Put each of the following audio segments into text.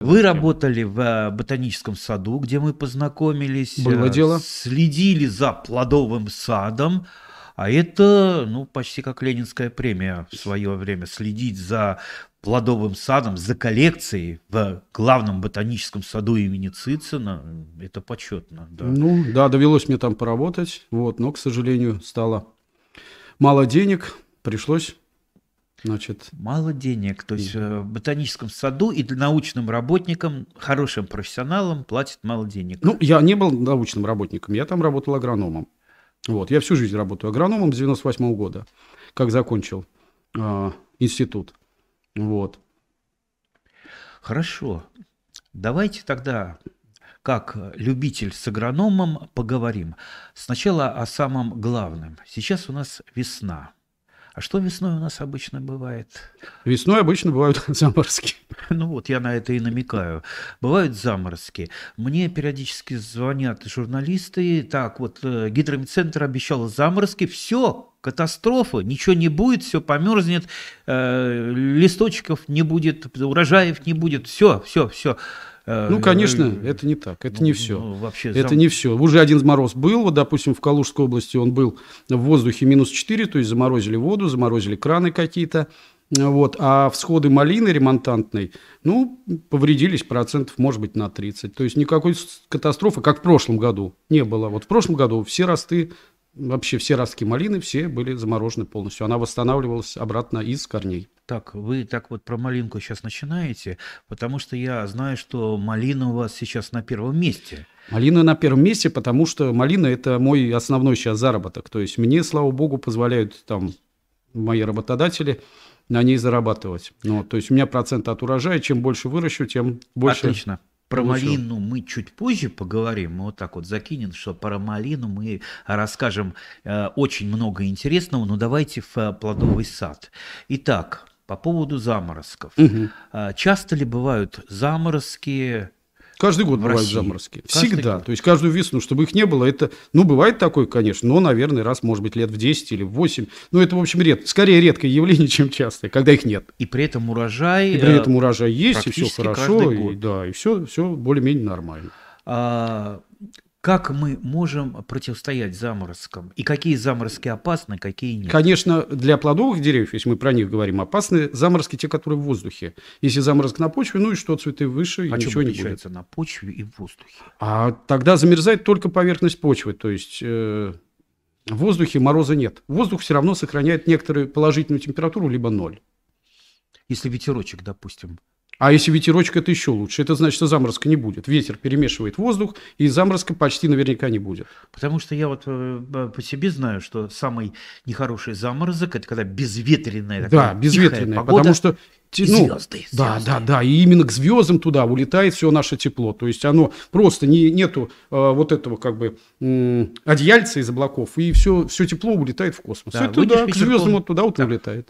Вы работали в э, ботаническом саду, где мы познакомились. Э, Было дело. Следили за плодовым садом. А это, ну, почти как Ленинская премия в свое время. Следить за плодовым садом, за коллекцией в главном ботаническом саду имени Цицина, это почетно. Да. Ну, да, довелось мне там поработать, вот, но, к сожалению, стало мало денег, пришлось Значит... Мало денег. То есть э, в ботаническом саду и научным работникам, хорошим профессионалам платят мало денег. Ну, я не был научным работником, я там работал агрономом. Вот, я всю жизнь работаю агрономом с 98 года, как закончил э, институт. Вот. Хорошо. Давайте тогда, как любитель с агрономом, поговорим. Сначала о самом главном. Сейчас у нас весна. А что весной у нас обычно бывает? Весной обычно бывают заморозки. Ну вот, я на это и намекаю. Бывают заморозки. Мне периодически звонят журналисты. Так, вот э, гидромедцентр обещал заморозки. Все, катастрофа, ничего не будет, все померзнет, э, листочков не будет, урожаев не будет, все, все, все. Э, ну, конечно, э, это не так, это ну, не все. Ну, вообще, это зам... не все. Уже один мороз был, вот, допустим, в Калужской области он был в воздухе минус 4, то есть заморозили воду, заморозили краны какие-то. Вот. А всходы малины ремонтантной, ну, повредились процентов, может быть, на 30. То есть никакой катастрофы, как в прошлом году, не было. Вот в прошлом году все росты вообще все ростки малины, все были заморожены полностью. Она восстанавливалась обратно из корней. Так, вы так вот про малинку сейчас начинаете, потому что я знаю, что малина у вас сейчас на первом месте. Малина на первом месте, потому что малина – это мой основной сейчас заработок. То есть мне, слава богу, позволяют там мои работодатели на ней зарабатывать. Ну, то есть у меня процент от урожая, чем больше выращу, тем больше Отлично. Про Получил. Ну малину мы чуть позже поговорим. Мы вот так вот закинем, что про малину мы расскажем э, очень много интересного, но давайте в э, плодовый сад. Итак, по поводу заморозков. Угу. Часто ли бывают заморозки Каждый год бывают России. заморозки. Каждый Всегда. Год. То есть каждую весну, чтобы их не было, это, ну, бывает такое, конечно, но, наверное, раз, может быть, лет в 10 или в 8. Ну, это, в общем, ред... скорее редкое явление, чем частое, когда их нет. И при этом урожай... И при этом э, урожай есть, и все хорошо, и, да, и все, все более-менее нормально. А, как мы можем противостоять заморозкам? И какие заморозки опасны, какие нет? Конечно, для плодовых деревьев, если мы про них говорим, опасны заморозки те, которые в воздухе. Если заморозок на почве, ну и что, цветы выше, и а ничего не будет. А на почве и в воздухе? А тогда замерзает только поверхность почвы, то есть... Э, в воздухе мороза нет. Воздух все равно сохраняет некоторую положительную температуру, либо ноль. Если ветерочек, допустим, а если ветерочек, это еще лучше. Это значит, что заморозка не будет. Ветер перемешивает воздух, и заморозка почти наверняка не будет. Потому что я вот э, э, по себе знаю, что самый нехороший заморозок – это когда безветренная такая Да, безветренная, погода. потому что ну, звезды, звезды. Да, да, да. И именно к звездам туда улетает все наше тепло. То есть оно просто не, нету э, вот этого как бы э, одеяльца из облаков, и все, все тепло улетает в космос. Да, туда, к звездам, вот туда вот да. улетает.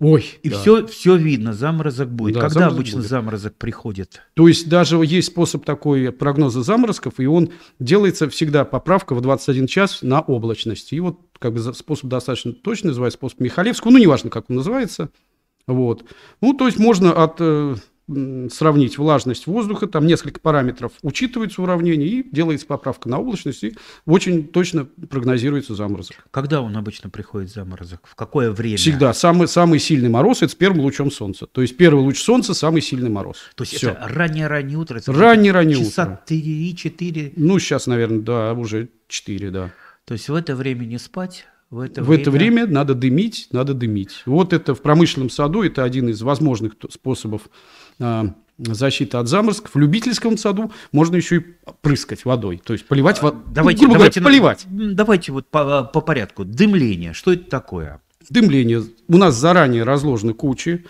Ой, и да. все, все видно, заморозок будет. Да, Когда заморозок обычно будет. заморозок приходит? То есть даже есть способ такой прогноза заморозков, и он делается всегда поправка в 21 час на облачность. И вот как бы способ достаточно точный называется способ Михалевского, ну неважно, как он называется. Вот. Ну, то есть можно от э, сравнить влажность воздуха, там несколько параметров учитывается уравнение, и делается поправка на облачность, и очень точно прогнозируется заморозок. Когда он обычно приходит заморозок? В какое время? Всегда. Самый, самый сильный мороз – это с первым лучом солнца. То есть первый луч солнца – самый сильный мороз. То есть всё это раннее-раннее утро? Раннее-раннее утро. Часа три-четыре. Ну, сейчас, наверное, да, уже четыре, да. То есть в это время не спать, в это, в время... это время надо дымить, надо дымить. Вот это в промышленном саду, это один из возможных способов а, защита от заморозков, в любительском саду можно еще и прыскать водой, то есть поливать а, водой. Давайте, ну, давайте, говоря, поливать. давайте вот по, по порядку. Дымление, что это такое? Дымление. У нас заранее разложены кучи,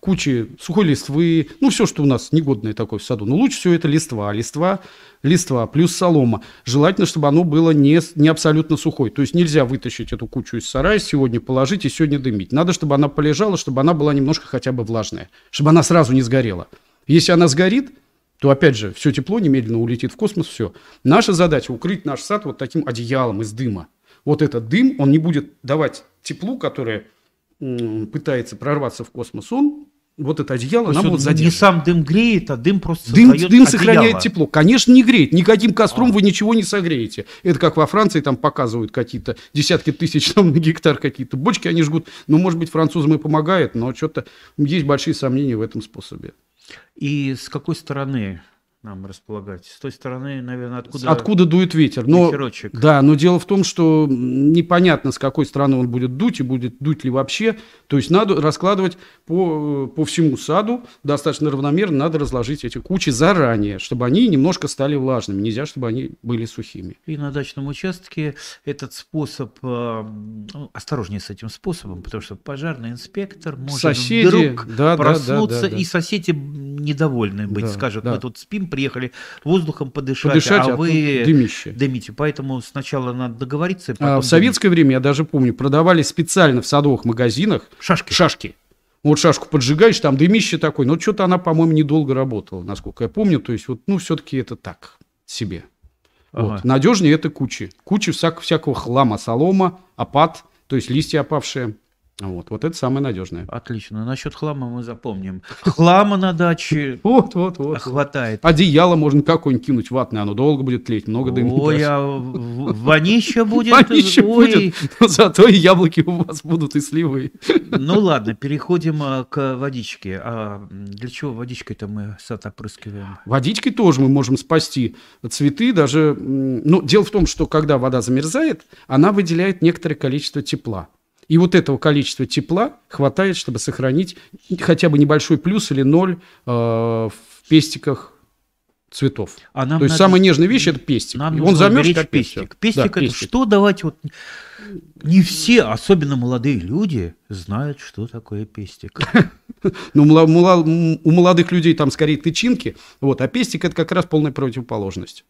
кучи сухой листвы, ну, все, что у нас негодное такое в саду. Но лучше всего это листва, листва, листва плюс солома. Желательно, чтобы оно было не, не абсолютно сухой. То есть нельзя вытащить эту кучу из сарая, сегодня положить и сегодня дымить. Надо, чтобы она полежала, чтобы она была немножко хотя бы влажная, чтобы она сразу не сгорела. Если она сгорит, то опять же все тепло немедленно улетит в космос, все. Наша задача укрыть наш сад вот таким одеялом из дыма. Вот этот дым, он не будет давать теплу, которое пытается прорваться в космос, он вот это одеяло, нам вот задержит. Не сам дым греет, а дым просто дым, создает Дым одеяло. сохраняет тепло. Конечно, не греет. Никаким костром а. вы ничего не согреете. Это как во Франции там показывают какие-то десятки тысяч там, на гектар какие-то бочки они жгут. Ну, может быть, французам и помогает, но что-то есть большие сомнения в этом способе. И с какой стороны нам располагать. С той стороны, наверное, откуда... Откуда дует ветер. Но, ветерочек. Да, но дело в том, что непонятно, с какой стороны он будет дуть и будет дуть ли вообще. То есть надо раскладывать по, по всему саду достаточно равномерно, надо разложить эти кучи заранее, чтобы они немножко стали влажными. Нельзя, чтобы они были сухими. И на дачном участке этот способ... Э, ну, осторожнее с этим способом, потому что пожарный инспектор может Соседи, вдруг да, проснуться, да, да, да, да. и соседи недовольны быть, да, скажут, да. мы тут спим, приехали, воздухом подышать, подышать а, а вы дымище. дымите. Поэтому сначала надо договориться. А, а в дымить. советское время, я даже помню, продавали специально в садовых магазинах шашки. шашки. Вот шашку поджигаешь, там дымище такое. Но что-то она, по-моему, недолго работала, насколько я помню. То есть, вот, ну, все-таки это так себе. Ага. Вот. Надежнее это кучи. Кучи всяк, всякого хлама, солома, опад, то есть листья опавшие. Вот, вот это самое надежное. Отлично. Ну, насчет хлама мы запомним. Хлама на даче вот, вот, вот. хватает. Одеяло можно какое-нибудь кинуть ватное, оно долго будет тлеть, много дыма. Ой, а вонища будет. Вонища будет, зато и яблоки у вас будут, и сливы. Ну ладно, переходим а, к водичке. А для чего водичкой-то мы сад опрыскиваем? Водичкой тоже мы можем спасти цветы, даже... Ну, дело в том, что когда вода замерзает, она выделяет некоторое количество тепла. И вот этого количества тепла хватает, чтобы сохранить хотя бы небольшой плюс или ноль э, в пестиках цветов. А нам То есть самая нежная вещь это пестик. Нам и он замерз как пестик. Пестик да, это пестик. что Давайте вот не все, особенно молодые люди, знают, что такое пестик. Ну, у молодых людей там скорее тычинки, вот, а пестик это как раз полная противоположность.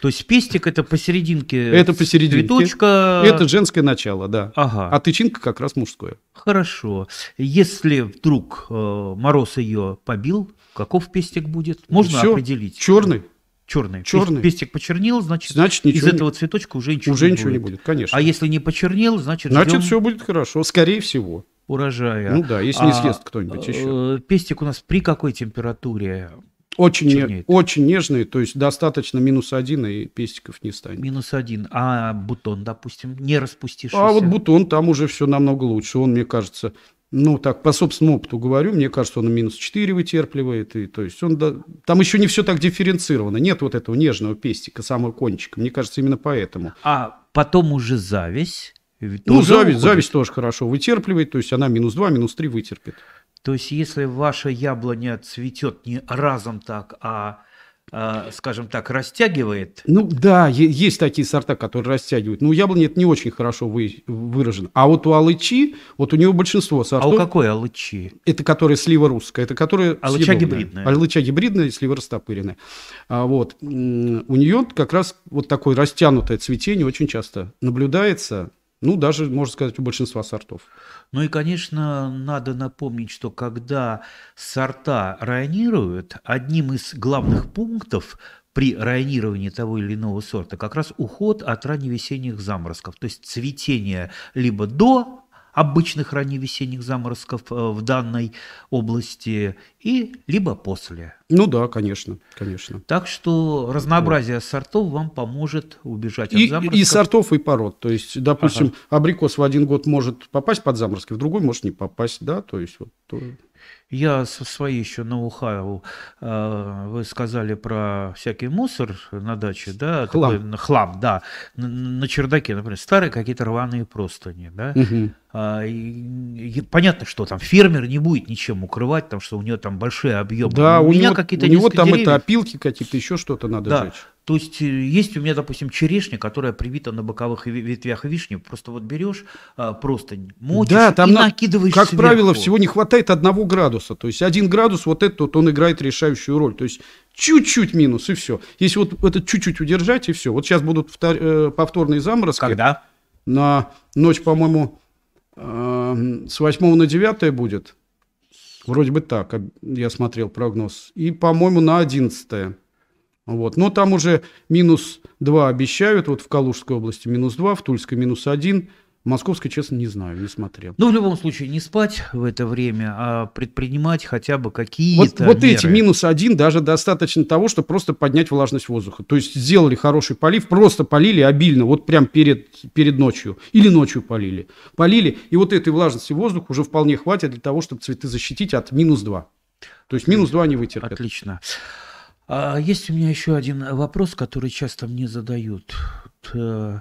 То есть пестик это посерединке. Это посерединке. Цветочка. Это женское начало, да. Ага. А тычинка как раз мужское. Хорошо. Если вдруг э, мороз ее побил, каков пестик будет? Можно Все. определить. Черный. Черный. Черный. Пестик почернел, значит, значит ничего. из этого цветочка уже ничего уже не ничего будет. не будет, конечно. А если не почернел, значит, значит ждем... все будет хорошо, скорее всего урожая. Ну да, если не а, съест кто-нибудь э, еще. Пестик у нас при какой температуре очень, чернеет. очень нежные, то есть достаточно минус один, и пестиков не станет. Минус один. А бутон, допустим, не распустившийся? А вот бутон, там уже все намного лучше. Он, мне кажется, ну, так, по собственному опыту говорю, мне кажется, он минус 4 вытерпливает. И, то есть он, да, там еще не все так дифференцировано. Нет вот этого нежного пестика, самого кончика. Мне кажется, именно поэтому. А потом уже зависть. Ну, зависть, уходит. зависть тоже хорошо вытерпливает. То есть она минус 2, минус 3 вытерпит. То есть, если ваша яблоня цветет не разом так, а, а скажем так, растягивает. Ну да, есть такие сорта, которые растягивают. Но у яблони это не очень хорошо вы, выражено. А вот у алычи, вот у него большинство сортов... А у какой алычи? Это которая слива русская, это которая... Алыча съедобная. гибридная. А алыча гибридная, слива растопыренная. А вот у нее как раз вот такое растянутое цветение очень часто наблюдается. Ну, даже, можно сказать, у большинства сортов. Ну и, конечно, надо напомнить, что когда сорта районируют, одним из главных пунктов при районировании того или иного сорта как раз уход от ранневесенних заморозков, то есть цветение либо до обычных ранневесенних заморозков э, в данной области и либо после. Ну да, конечно, конечно. Так что разнообразие вот. сортов вам поможет убежать от и, заморозков. И сортов, и пород. То есть, допустим, ага. абрикос в один год может попасть под заморозки, в другой может не попасть, да, то есть вот. То... Я со своей еще ноу-хау, а, вы сказали про всякий мусор на даче, да? Хлам. Такой, хлам, да. На, на чердаке, например, старые какие-то рваные простыни, да? Угу. А, и, и, понятно, что там фермер не будет ничем укрывать, там, что у него там большие объемы. Да, Но у, у меня него, какие-то у него там деревьев. это опилки какие-то, еще что-то надо да. жечь. То есть э, есть у меня, допустим, черешня, которая привита на боковых ветвях вишни. Просто вот берешь, а, просто мочишь да, там и на... накидываешь Как сверху. правило, всего не хватает одного градуса. То есть один градус, вот этот вот, он играет решающую роль. То есть чуть-чуть минус, и все. Если вот это чуть-чуть удержать, и все. Вот сейчас будут э, повторные заморозки. Когда? На ночь, по-моему, э, с 8 на 9 будет. Вроде бы так, а, я смотрел прогноз. И, по-моему, на 11. Вот. Но там уже минус 2 обещают, вот в Калужской области минус 2, в Тульской минус 1, Московской, честно, не знаю, не смотрел. Ну, в любом случае, не спать в это время, а предпринимать хотя бы какие-то Вот, вот меры. эти минус один даже достаточно того, чтобы просто поднять влажность воздуха. То есть сделали хороший полив, просто полили обильно, вот прям перед, перед ночью. Или ночью полили. Полили, и вот этой влажности воздуха уже вполне хватит для того, чтобы цветы защитить от минус два. То есть минус два не вытерпят. Отлично. А есть у меня еще один вопрос, который часто мне задают. Э,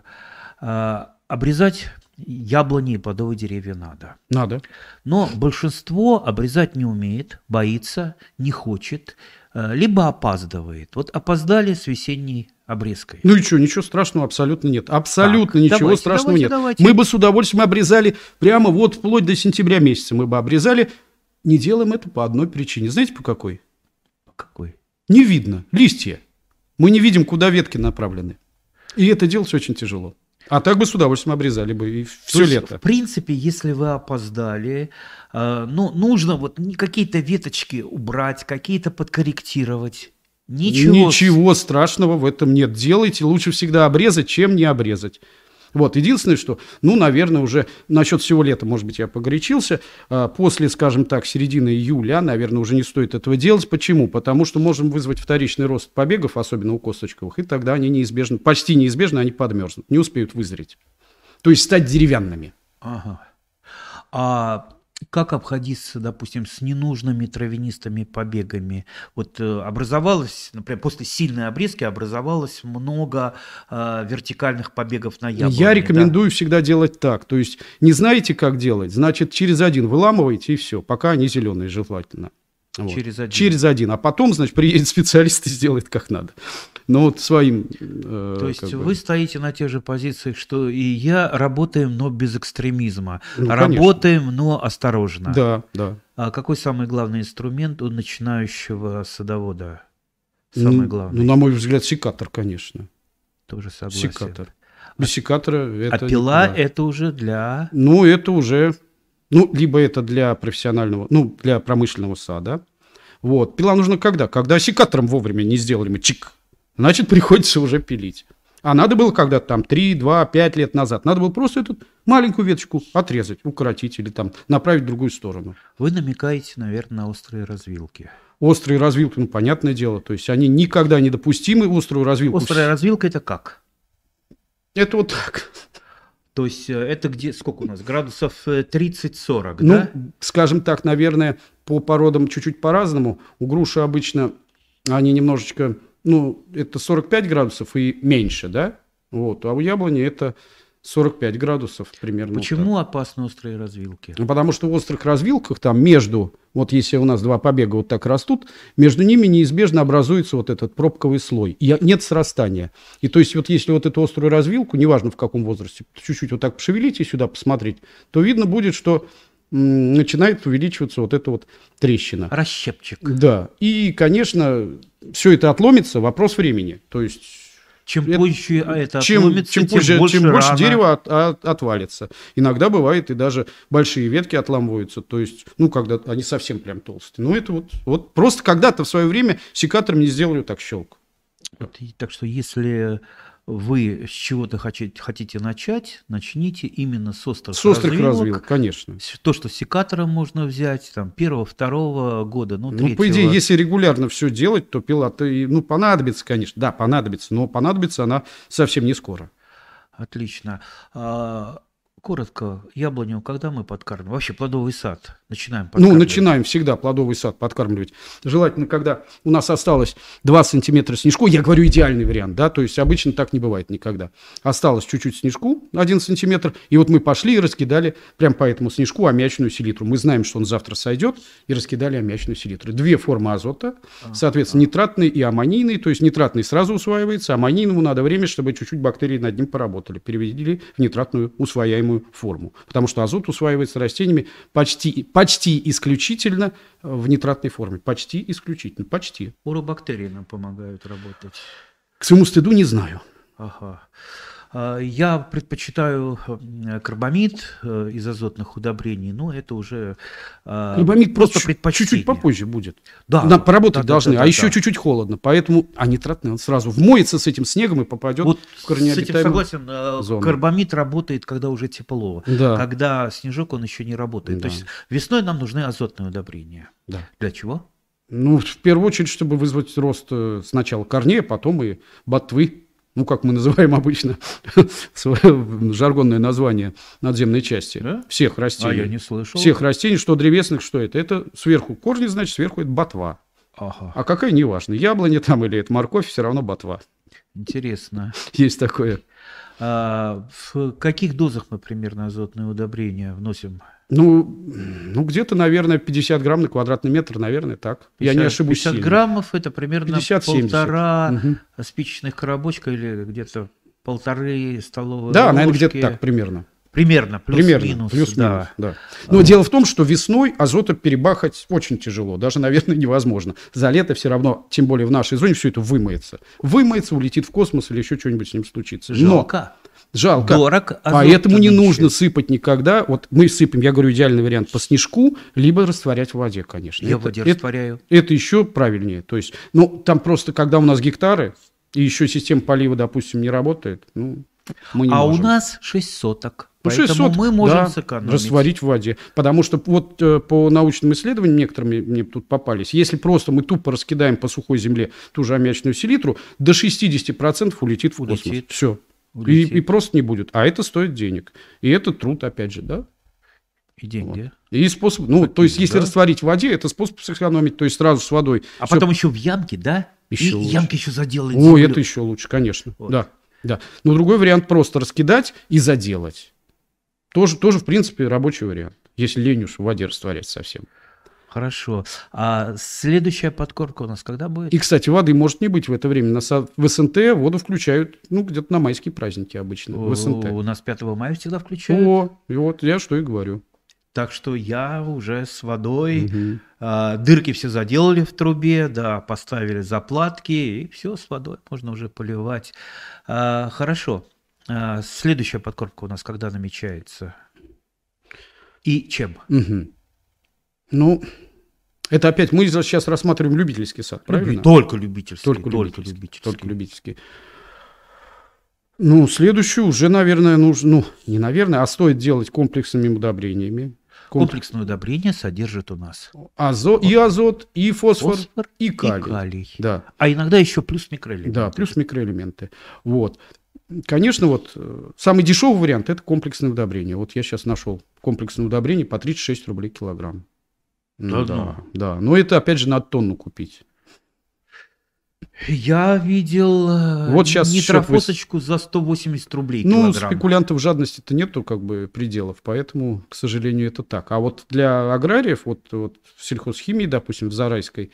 а, обрезать яблони и плодовые деревья надо. Надо. Но большинство обрезать не умеет, боится, не хочет, э, либо опаздывает. Вот опоздали с весенней обрезкой. Ну и что, ничего страшного абсолютно нет. Абсолютно так, ничего давайте, страшного давайте, нет. Давайте. Мы бы с удовольствием обрезали прямо вот вплоть до сентября месяца мы бы обрезали. Не делаем это по одной причине. Знаете, по какой? По какой? не видно листья. Мы не видим, куда ветки направлены. И это делать очень тяжело. А так бы с удовольствием обрезали бы и все есть, лето. В принципе, если вы опоздали, э, ну, нужно вот какие-то веточки убрать, какие-то подкорректировать. Ничего. Ничего страшного в этом нет. Делайте лучше всегда обрезать, чем не обрезать. Вот, единственное, что, ну, наверное, уже насчет всего лета, может быть, я погорячился. А, после, скажем так, середины июля, наверное, уже не стоит этого делать. Почему? Потому что можем вызвать вторичный рост побегов, особенно у косточковых, и тогда они неизбежно, почти неизбежно они подмерзнут, не успеют вызреть. То есть стать деревянными. Ага. А как обходиться, допустим, с ненужными травянистыми побегами? Вот э, образовалось, например, после сильной обрезки образовалось много э, вертикальных побегов на яблоне. Я рекомендую да? всегда делать так. То есть не знаете, как делать, значит, через один выламываете и все, пока они зеленые желательно. Вот. Через один. Через один. А потом, значит, приедет специалист и сделает как надо. Но ну, вот своим... Э, То есть вы бы... стоите на тех же позициях, что и я, работаем, но без экстремизма. Ну, работаем, конечно. но осторожно. Да, да. А какой самый главный инструмент у начинающего садовода? Самый ну, главный. Ну, на мой взгляд, секатор, конечно. Тоже согласен. Секатор. Без а, ну, секатора это... А пила это уже для... Ну, это уже ну, либо это для профессионального, ну, для промышленного сада. Вот. Пила нужна когда? Когда секатором вовремя не сделали мы чик. Значит, приходится уже пилить. А надо было когда-то там 3, 2, 5 лет назад. Надо было просто эту маленькую веточку отрезать, укоротить или там направить в другую сторону. Вы намекаете, наверное, на острые развилки. Острые развилки, ну, понятное дело. То есть они никогда не допустимы, острую развилку. Острая развилка – это как? Это вот так. То есть э, это где, сколько у нас, градусов 30-40, э, ну, скажем так, наверное, по породам чуть-чуть по-разному. У груши обычно они немножечко, ну, это 45 градусов и меньше, да? Вот, а у яблони это 45 градусов примерно. Почему вот опасны острые развилки? Ну, потому что в острых развилках там между, вот если у нас два побега вот так растут, между ними неизбежно образуется вот этот пробковый слой. И нет срастания. И то есть вот если вот эту острую развилку, неважно в каком возрасте, чуть-чуть вот так пошевелить и сюда посмотреть, то видно будет, что начинает увеличиваться вот эта вот трещина. Расщепчик. Да. И, конечно, все это отломится, вопрос времени. То есть чем это, позже а это чем, чем позже, тем больше, чем больше рана. от, от, отвалится. Иногда бывает и даже большие ветки отламываются, то есть, ну, когда они совсем прям толстые. Ну, это вот, вот просто когда-то в свое время секаторами сделали так щелк. Так что если вы с чего-то хотите, хотите начать, начните именно с острых, с острых развилок. развилок. конечно. То, что секатором можно взять, там, первого, второго года, ну, ну третьего. Ну, по идее, если регулярно все делать, то пилота, ну, понадобится, конечно, да, понадобится, но понадобится она совсем не скоро. Отлично. А, коротко, яблоню когда мы подкармливаем? Вообще плодовый сад начинаем Ну, начинаем всегда плодовый сад подкармливать. Желательно, когда у нас осталось 2 сантиметра снежку, я говорю идеальный вариант, да, то есть обычно так не бывает никогда. Осталось чуть-чуть снежку, 1 сантиметр, и вот мы пошли и раскидали прям по этому снежку аммиачную селитру. Мы знаем, что он завтра сойдет, и раскидали аммиачную селитру. Две формы азота, соответственно, нитратный и аммонийный, то есть нитратный сразу усваивается, аммонийному надо время, чтобы чуть-чуть бактерии над ним поработали, переведили в нитратную усвояемую водородную форму. Потому что азот усваивается растениями почти, почти исключительно э, в нитратной форме. Почти исключительно. Почти. Уробактерии нам помогают работать. К своему стыду не знаю. Ага. А, я предпочитаю э, карбамид э, из азотных удобрений, но это уже а, карбамид просто предпочтение. Чуть-чуть попозже будет. Да. На, поработать да, должны, да, да, а да, еще да. чуть-чуть холодно, поэтому а нитратный он сразу вмоется с этим снегом и попадет вот в корни С этим согласен. Э, зону. Карбамид работает, когда уже тепло, да. когда снежок он еще не работает. Да. То есть весной нам нужны азотные удобрения. Да. Для чего? Ну, в первую очередь, чтобы вызвать рост сначала корней, а потом и ботвы ну, как мы называем обычно, жаргонное название надземной части, да? всех а растений. А я не слышал. Всех растений, что древесных, что это. Это сверху корни, значит, сверху это ботва. Ага. А какая, неважно. Яблоня там или это морковь, все равно ботва. Интересно. Есть такое. А в каких дозах мы примерно азотные удобрения вносим? Ну, ну где-то, наверное, 50 грамм на квадратный метр, наверное, так. 50, Я не ошибусь 50 сильно. граммов – это примерно 50, полтора 70. спичечных коробочка или где-то полторы столовые Да, ложки. наверное, где-то так примерно. Примерно, плюс-минус. плюс да. да. Но а. дело в том, что весной азота перебахать очень тяжело, даже, наверное, невозможно. За лето все равно, тем более в нашей зоне, все это вымоется. Вымоется, улетит в космос или еще что-нибудь с ним случится. Жалко. Но Жалко. Дорог. А Поэтому не нужно сыпать никогда. Вот мы сыпем, я говорю, идеальный вариант по снежку, либо растворять в воде, конечно. Я в воде растворяю. Это еще правильнее. То есть, ну, там просто, когда у нас гектары, и еще система полива, допустим, не работает, ну, мы не А можем. у нас 6 соток. Ну, Поэтому 600, мы можем да, сэкономить. растворить в воде. Потому что вот э, по научным исследованиям некоторыми мне тут попались, если просто мы тупо раскидаем по сухой земле ту же аммиачную селитру, до 60% улетит в космос. Все. И, и просто не будет. А это стоит денег. И это труд, опять же, да? И деньги. Вот. И способ, ну, Фактически, то есть, если да? растворить в воде, это способ сэкономить, то есть сразу с водой. А все. потом еще в ямке, да? Еще и лучше. ямка еще заделает. О, землю. это еще лучше, конечно. Вот. Да, да. Но другой вариант просто раскидать и заделать. Тоже, тоже, в принципе, рабочий вариант, если лень уж в воде растворять совсем. Хорошо. А следующая подкорка у нас когда будет? И, кстати, воды может не быть в это время. В СНТ воду включают, ну, где-то на майские праздники обычно. в СНТ. У нас 5 мая всегда включают. О, и вот я что и говорю. Так что я уже с водой. Угу. А, дырки все заделали в трубе, да, поставили заплатки, и все с водой можно уже поливать. А, хорошо. А, следующая подкормка у нас когда намечается? И чем? Угу. Ну, это опять мы сейчас рассматриваем любительский сад, правильно? Только любительский. Только, только любительский, Только любительский. Ну, следующую уже, наверное, нужно, ну, не наверное, а стоит делать комплексными удобрениями. Комплекс... Комплексное удобрение содержит у нас азот, и азот, и фосфор, фосфор и калий. И калий. Да. А иногда еще плюс микроэлементы. Да, плюс микроэлементы. Вот. Конечно, вот э, самый дешевый вариант – это комплексное удобрение. Вот я сейчас нашел комплексное удобрение по 36 рублей килограмм. Ну, да, да, Но это, опять же, надо тонну купить. Я видел э, вот сейчас нитрофосочку вы... за 180 рублей Ну, килограмм. спекулянтов жадности-то нету как бы пределов, поэтому, к сожалению, это так. А вот для аграриев, вот, вот в сельхозхимии, допустим, в Зарайской,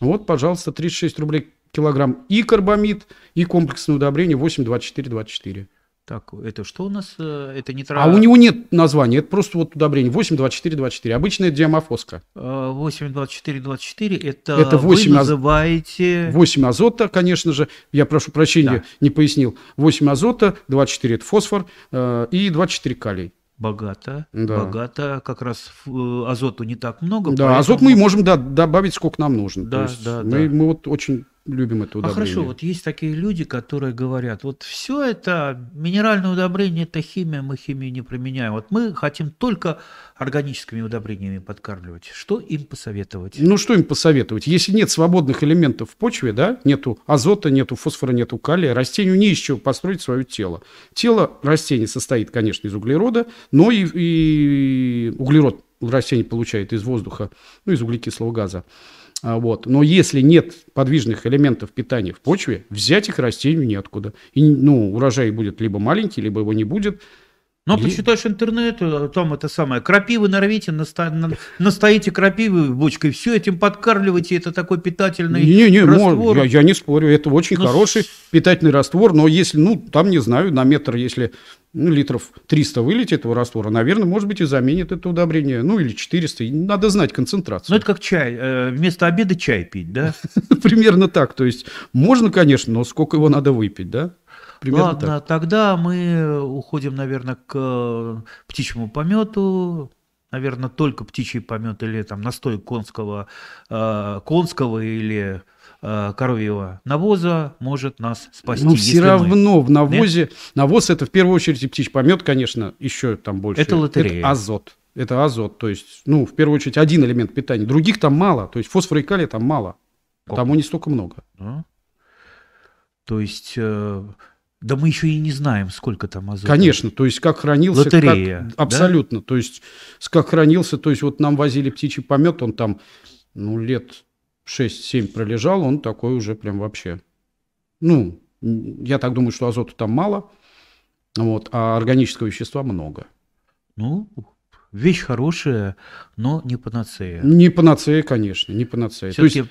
вот, пожалуйста, 36 рублей килограмм и карбамид, и комплексное удобрение 82424 Так, это что у нас? Э, это нитрат? А у него нет названия, это просто вот удобрение 82424 24 Обычная диамофоска. 82424 э, это, это 8 вы называете... 8 азота, конечно же. Я прошу прощения, да. не пояснил. 8 азота, 24 это фосфор э, и 24 калий. Богато, да. богато, как раз азоту не так много. Да, поэтому... азот мы можем да, добавить сколько нам нужно. Да, То есть да, мы, да. мы вот очень любим это удобрение. А хорошо, вот есть такие люди, которые говорят, вот все это, минеральное удобрение, это химия, мы химию не применяем. Вот мы хотим только органическими удобрениями подкармливать. Что им посоветовать? Ну, что им посоветовать? Если нет свободных элементов в почве, да, нету азота, нету фосфора, нету калия, растению не из чего построить свое тело. Тело растения состоит, конечно, из углерода, но и, и углерод растение получает из воздуха, ну, из углекислого газа. А, вот. Но если нет подвижных элементов питания в почве, взять их растению неоткуда. И ну, урожай будет либо маленький, либо его не будет. Ну, и... почитаешь интернет, э, там это самое, крапивы нарвите, насто... настоите крапивы бочкой, все этим подкармливайте, это такой питательный не, не, раствор. Я, я не спорю, это очень ну, хороший питательный раствор, но если, ну, там, не знаю, на метр, если ну, литров 300 вылетит этого раствора, наверное, может быть, и заменит это удобрение, ну, или 400, надо знать концентрацию. Ну, это как чай, э, вместо обеда чай пить, да? Примерно так, то есть можно, конечно, но сколько его надо выпить, да? Примерно Ладно, так. тогда мы уходим, наверное, к э, птичьему помету, наверное, только птичий помет или там настой конского, э, конского или э, коровьего навоза может нас спасти. Ну, все равно мы... в навозе... Нет? Навоз – это в первую очередь и птичий помет, конечно, еще там больше. Это лотерея. Это азот. Это азот, то есть, ну, в первую очередь, один элемент питания. Других там мало, то есть фосфора и калия там мало. Как? Тому не столько много. А? То есть... Да мы еще и не знаем, сколько там азота. Конечно, то есть как хранился... Лотерея. Как, абсолютно, да? то есть как хранился, то есть вот нам возили птичий помет, он там ну, лет 6-7 пролежал, он такой уже прям вообще... Ну, я так думаю, что азота там мало, вот, а органического вещества много. Ну, вещь хорошая, но не панацея. Не панацея, конечно, не панацея. Все-таки есть...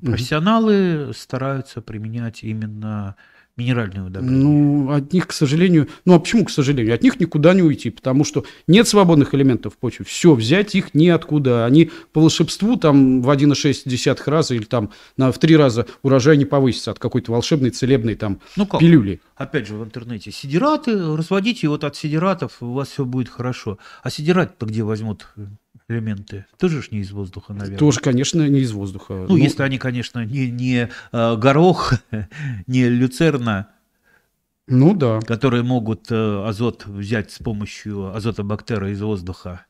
профессионалы угу. стараются применять именно минеральные удобрения? Ну, от них, к сожалению... Ну, а почему, к сожалению? От них никуда не уйти, потому что нет свободных элементов в почве. Все, взять их ниоткуда. Они по волшебству там в 1,6 раза или там на, в 3 раза урожай не повысится от какой-то волшебной целебной там ну как? пилюли. Опять же, в интернете сидираты, разводите, и вот от сидиратов у вас все будет хорошо. А сидират-то где возьмут элементы. Тоже ж не из воздуха, наверное. Тоже, конечно, не из воздуха. Ну, ну если они, конечно, не, не э, горох, не люцерна, ну да. Которые могут э, азот взять с помощью азотобактера из воздуха.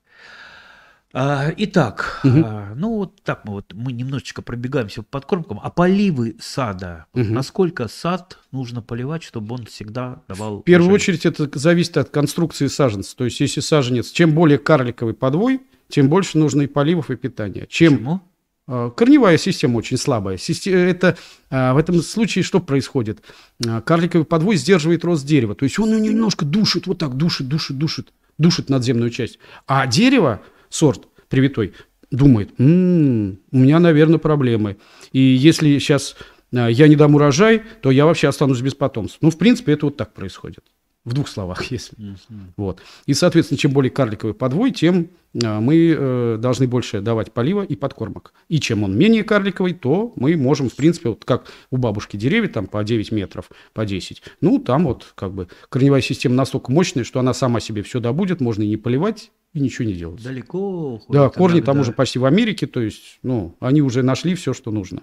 А, итак, угу. ну вот так мы вот мы немножечко пробегаемся по подкормкам. А поливы сада, угу. насколько сад нужно поливать, чтобы он всегда давал? В первую урожай? очередь это зависит от конструкции саженца. То есть если саженец, чем более карликовый подвой, тем больше нужно и поливов, и питания. Чем... Почему? А, корневая система очень слабая. Это, а, в этом случае что происходит? А, карликовый подвой сдерживает рост дерева. То есть он ее немножко душит, вот так душит, душит, душит, душит надземную часть. А дерево, сорт привитой, думает, м-м, у меня, наверное, проблемы. И если сейчас я не дам урожай, то я вообще останусь без потомства. Ну, в принципе, это вот так происходит. В двух словах, если. Вот. И, соответственно, чем более карликовый подвой, тем а, мы э, должны больше давать полива и подкормок. И чем он менее карликовый, то мы можем, в принципе, вот как у бабушки деревья, там по 9 метров, по 10. Ну, там вот как бы корневая система настолько мощная, что она сама себе все добудет, можно и не поливать, и ничего не делать. Далеко. Уходит, да, корни там да. уже почти в Америке, то есть, ну, они уже нашли все, что нужно.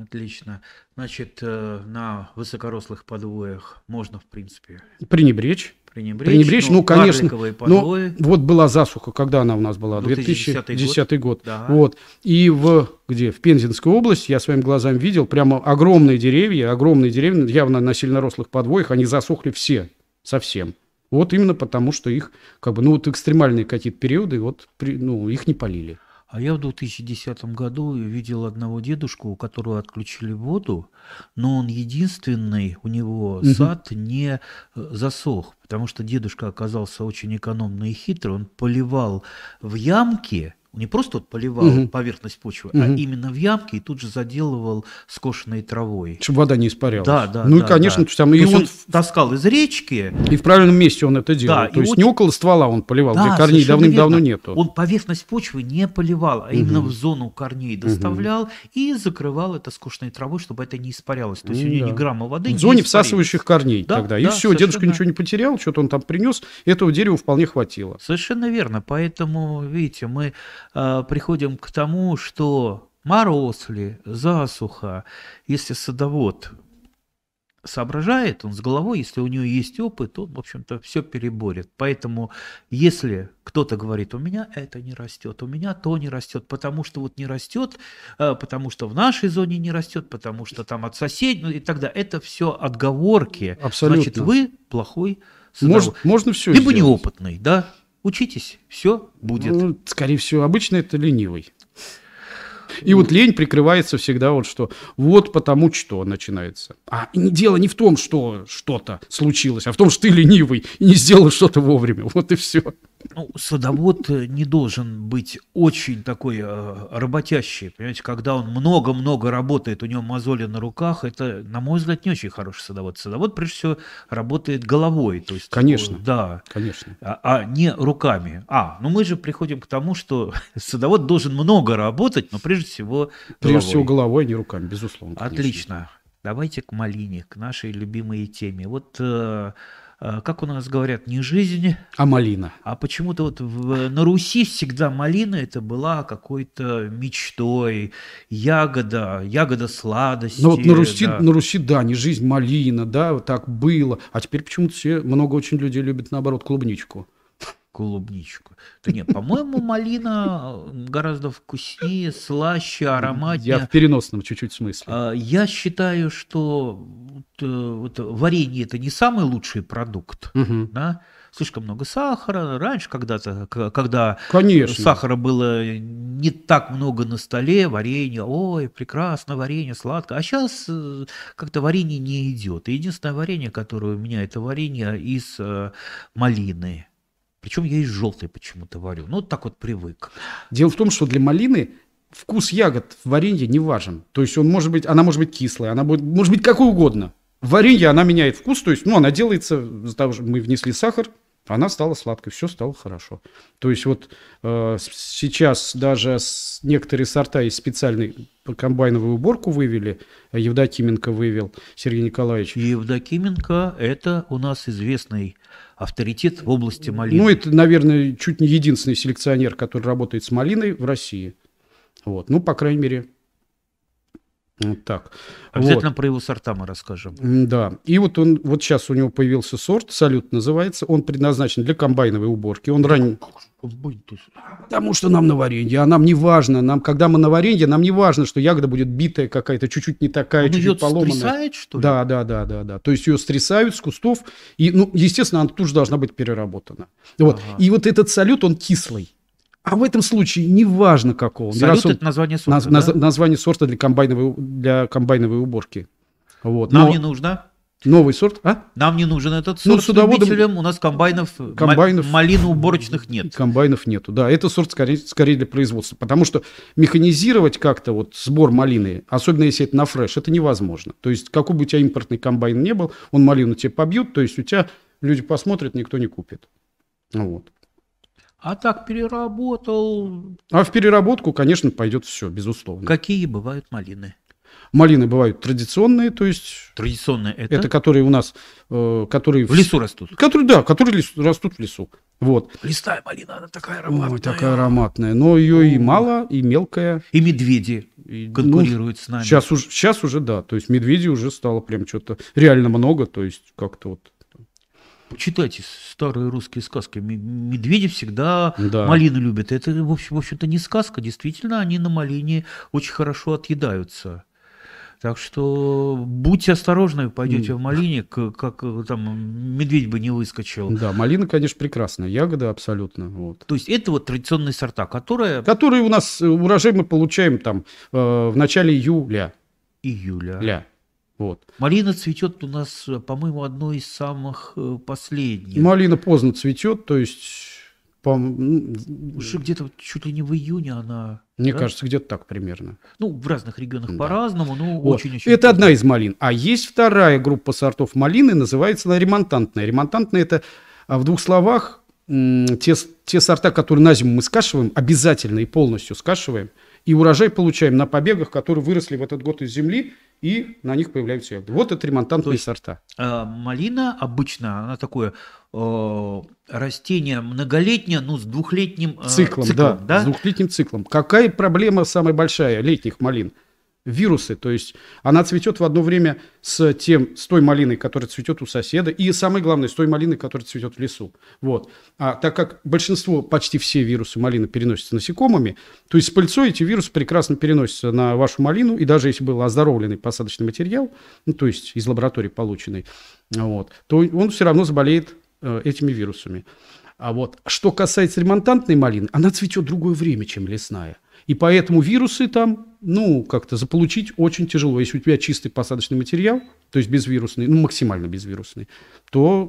Отлично. Значит, э, на высокорослых подвоях можно, в принципе... Пренебречь. Пренебречь. Пренебречь, ну, ну конечно. Ну, подвои. Ну, вот была засуха, когда она у нас была? 2010, ну, 2010 год. год. Да. Вот. И в, где? В Пензенской области я своим глазами видел прямо огромные деревья, огромные деревья, явно на сильнорослых подвоях, они засохли все, совсем. Вот именно потому, что их, как бы, ну, вот экстремальные какие-то периоды, вот, при, ну, их не полили. А я в 2010 году видел одного дедушку, у которого отключили воду, но он единственный, у него угу. сад не э, засох, потому что дедушка оказался очень экономный и хитрый, он поливал в ямки, не просто вот поливал угу. поверхность почвы, угу. а именно в ямке и тут же заделывал скошенной травой. Чтобы вода не испарялась. Да, да. Ну да, и, конечно, да. там, то и он, он таскал из речки. И в правильном месте он это делал. Да, то есть он... не около ствола он поливал, да, где корней давным-давно нету. Он поверхность почвы не поливал, а угу. именно в зону корней доставлял угу. и закрывал это скошенной травой, чтобы это не испарялось. То есть да. у него ни грамма воды. В зоне испарилось. всасывающих корней да, тогда. Да, и да, все, совершенно... дедушка ничего не потерял, что-то он там принес, этого дерева вполне хватило. Совершенно верно. Поэтому, видите, мы а, приходим к тому, что мороз ли, засуха, если садовод соображает, он с головой, если у него есть опыт, он, в общем-то, все переборет. Поэтому, если кто-то говорит, у меня это не растет, у меня то не растет, потому что вот не растет, а, потому что в нашей зоне не растет, потому что там от соседей, ну и тогда это все отговорки. Абсолютно. Значит, вы плохой садовод. Может, можно все Либо сделать. неопытный, да? Учитесь, все будет. Ну, скорее всего, обычно это ленивый. И вот лень прикрывается всегда вот что вот потому что начинается. А дело не в том, что что-то случилось, а в том, что ты ленивый и не сделал что-то вовремя. Вот и все ну, садовод э, не должен быть очень такой э, работящий. Понимаете, когда он много-много работает, у него мозоли на руках, это, на мой взгляд, не очень хороший садовод. Садовод, прежде всего, работает головой. То есть, конечно. Э, да. Конечно. А, а не руками. А, ну мы же приходим к тому, что садовод должен много работать, но прежде всего головой. Прежде всего головой, а не руками, безусловно. Конечно. Отлично. Давайте к малине, к нашей любимой теме. Вот... Э, Э, как у нас говорят, не жизнь. А малина. А почему-то вот в, на Руси всегда малина это была какой-то мечтой, ягода, ягода сладости. Ну вот на Руси, да. на Руси, да, не жизнь, малина, да, вот так было. А теперь почему-то все, много очень людей любят, наоборот, клубничку клубничку. Да нет, по-моему, малина э, гораздо вкуснее, слаще, ароматнее. Я в переносном чуть-чуть смысле. А, я считаю, что э, варенье – это не самый лучший продукт, угу. да? слишком много сахара. Раньше когда-то, когда Конечно. сахара было не так много на столе, варенье, ой, прекрасно, варенье, сладко. А сейчас э, как-то варенье не идет. единственное варенье, которое у меня, это варенье из малины. Причем я и желтый почему-то варю. Ну, вот так вот привык. Дело в том, что для малины вкус ягод в варенье не важен. То есть он может быть, она может быть кислая, она будет, может быть какой угодно. В варенье она меняет вкус, то есть, ну, она делается, мы внесли сахар, она стала сладкой, все стало хорошо. То есть вот э, сейчас даже с, некоторые сорта из специальной комбайновой уборку вывели, э, Евдокименко вывел Сергей Николаевич. Евдокименко – это у нас известный авторитет в области ну, малины. Ну, это, наверное, чуть не единственный селекционер, который работает с малиной в России. Вот. Ну, по крайней мере, так. Обязательно вот. про его сорта мы расскажем. Да. И вот он, вот сейчас у него появился сорт, салют называется. Он предназначен для комбайновой уборки. Он ранен. Потому что нам на варенье, а нам не важно. Нам, когда мы на варенье, нам не важно, что ягода будет битая какая-то, чуть-чуть не такая, он чуть-чуть поломанная. Стрясает, что ли? Да, да, да, да, да. То есть ее стрясают с кустов. И, ну, естественно, она тут же должна быть переработана. Вот. Ага. И вот этот салют, он кислый. А в этом случае неважно какого. Салют он, это название сорта, наз, да? Название сорта для комбайновой, для комбайновой уборки. Вот. Нам Но... не нужно. Новый сорт, а? Нам не нужен этот ну, сорт. Ну, с удовольствием у нас комбайнов, комбайнов уборочных нет. Комбайнов нету, да. Это сорт скорее, скорее для производства. Потому что механизировать как-то вот сбор малины, особенно если это на фреш, это невозможно. То есть какой бы у тебя импортный комбайн не был, он малину тебе побьет. то есть у тебя люди посмотрят, никто не купит. Вот. А так переработал. А в переработку, конечно, пойдет все, безусловно. Какие бывают малины? Малины бывают традиционные, то есть... Традиционные это? Это которые у нас... Э, которые в лесу растут? Которые, да, которые лес, растут в лесу. Вот. Листая малина, она такая ароматная. Ой, такая ароматная. Но ее О. и мало, и мелкая. И медведи и, ну, конкурируют ну, с нами. Сейчас, уже, сейчас уже, да. То есть медведи уже стало прям что-то реально много. То есть как-то вот Почитайте старые русские сказки. Медведи всегда да. малину любят. Это, в общем-то, не сказка. Действительно, они на малине очень хорошо отъедаются. Так что будьте осторожны, пойдете в малине, как э, там медведь бы не выскочил. Да, малина, конечно, прекрасная ягода абсолютно. Вот. То есть это вот традиционные сорта, которые... Которые у нас э, урожай мы получаем там э, в начале июля. Июля. Ля. Вот. Малина цветет у нас, по-моему, одной из самых э, последних. Малина поздно цветет, то есть по... Уже где-то чуть ли не в июне она... Мне да? кажется, где-то так примерно. Ну, в разных регионах да. по-разному, но вот. очень, очень... Это вкусно. одна из малин. А есть вторая группа сортов малины, называется она ремонтантная. Ремонтантная – это, а, в двух словах, те, те сорта, которые на зиму мы скашиваем, обязательно и полностью скашиваем, и урожай получаем на побегах, которые выросли в этот год из земли, и на них появляются ягоды. Вот это ремонтантные есть, сорта. Э, малина обычно, она такое э, растение многолетнее, ну, с двухлетним э, циклом, циклом да, да, с двухлетним циклом. Какая проблема самая большая летних малин? – вирусы. То есть она цветет в одно время с, тем, с той малиной, которая цветет у соседа, и самое главное, с той малиной, которая цветет в лесу. Вот. А так как большинство, почти все вирусы малины переносятся насекомыми, то есть с пыльцой эти вирусы прекрасно переносятся на вашу малину, и даже если был оздоровленный посадочный материал, ну, то есть из лаборатории полученный, вот, то он все равно заболеет э, этими вирусами. А вот что касается ремонтантной малины, она цветет другое время, чем лесная – и поэтому вирусы там, ну, как-то заполучить очень тяжело. Если у тебя чистый посадочный материал, то есть безвирусный, ну, максимально безвирусный, то